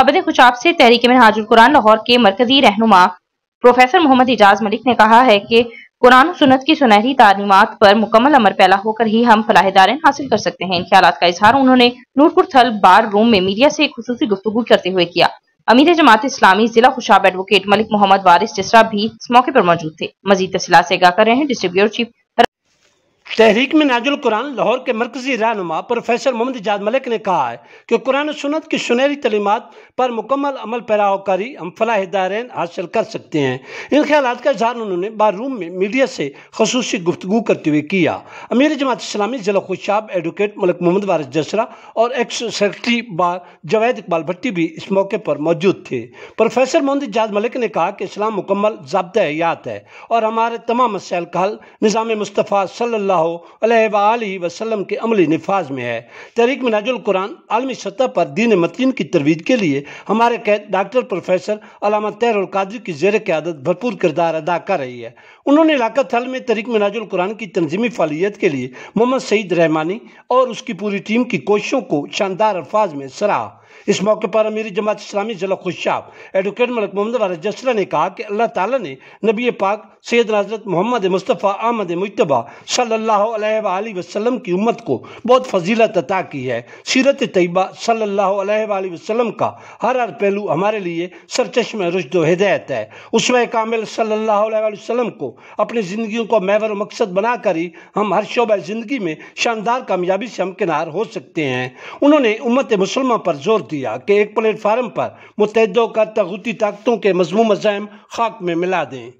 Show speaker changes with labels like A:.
A: हबद खुशाब से तहरीक में हाजुल कुरान लाहौर के मरकजी रहनुमा प्रोफेसर मोहम्मद एजाज मलिक ने कहा है कि कुरान सुनत की सुनहरी तालीमत पर मुकम्मल अमर पैला होकर ही हम फलाहदारन हासिल कर सकते हैं इन ख्याल का इजहार उन्होंने नूरपुर थल बार रूम में मीडिया से खसूसी गुफ्तु करते हुए किया अमीर जमात इस्लामी जिला खुशाब एडवोकेट मलिक मोहम्मद वारिस जसरा भी इस मौके पर मौजूद थे मजीद तफसीत से आगा कर रहे हैं डिस्ट्रीब्यूटर चीफ तहरीक में नाजुल कुरान लाहौर के मरकजी रहनुमा प्रोफेसर मोहम्मद जाद मलिक ने कहा है
B: कि कुरान सुनत की सुनहरी तलीमत पर मुकम्मल अमल करी हम फलाह दारैन हासिल कर सकते हैं इन ख्याल का इजहार उन्होंने बारूम में मीडिया से खसूस गुफ्तु करते हुए किया अमीर जमात इस्लामी जिला खुशाब एडवोकेट मलिक मोहम्मद वारस जसरा और ex secretary bar Javed Iqbal Bhatti भी इस मौके पर मौजूद थे प्रोफेसर मोहम्मद जाद मलिक ने कहा कि इस्लाम मुकम्मल जब्त हयात है और हमारे तमाम मसाइल का हल निज़ाम मुस्तफ़ा सल्ला वसल्लम के अमली नफाज में है तहरीक मनाजुल कुरान आलमी सतह पर दीन मतिन की तरवीज के लिए हमारे कैद डॉक्टर प्रोफेसर अलामा तैर कादरी की जेर क्यादत भरपूर किरदार अदा कर रही है उन्होंने इलाका थल में तहरीक मनाजुल कुरान की तनजीमी फालियत के लिए मोहम्मद सईद रहमानी और उसकी पूरी टीम की कोशिशों को शानदार अल्फाज में सराहा इस मौके पर अमीरी जमात इस्लामी जिला खुशाब एडवोकेट मलक मोहम्मद वारा जसरा ने कहा कि अल्लाह ताला ने नबी पाक सैद हजरत मोहम्मद मुस्तफ़ा अहमद मुशतबा सल्ला वसलम की उम्मत को बहुत फजीलत अता की है सीरत तयबा सल्ला वसलम का हर हर पहलू हमारे लिए सरचश्म रुशद हिदायत है उसमें कामिल सल्ला वसलम को अपनी जिंदगी को मैवर मकसद बनाकर ही हम हर शोबा ज़िंदगी में शानदार कामयाबी से हमकिनार हो सकते हैं उन्होंने उम्मत मुसलमा पर जोर दिया कि एक प्लेटफार्म पर मुतहदों का तगुती ताकतों के मजमू मजाम खाक में मिला दें